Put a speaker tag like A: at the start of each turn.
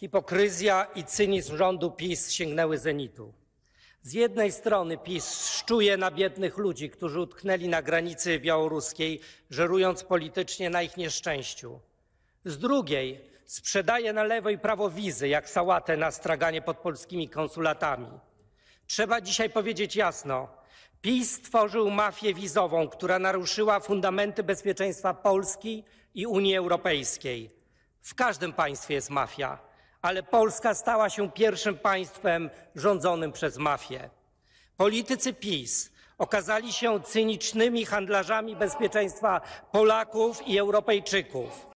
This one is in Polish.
A: Hipokryzja i cynizm rządu PiS sięgnęły zenitu. Z jednej strony PiS szczuje na biednych ludzi, którzy utknęli na granicy białoruskiej, żerując politycznie na ich nieszczęściu. Z drugiej sprzedaje na lewo i prawo wizy, jak sałatę na straganie pod polskimi konsulatami. Trzeba dzisiaj powiedzieć jasno. PiS stworzył mafię wizową, która naruszyła fundamenty bezpieczeństwa Polski i Unii Europejskiej. W każdym państwie jest mafia ale Polska stała się pierwszym państwem rządzonym przez mafię. Politycy PiS okazali się cynicznymi handlarzami bezpieczeństwa Polaków i Europejczyków.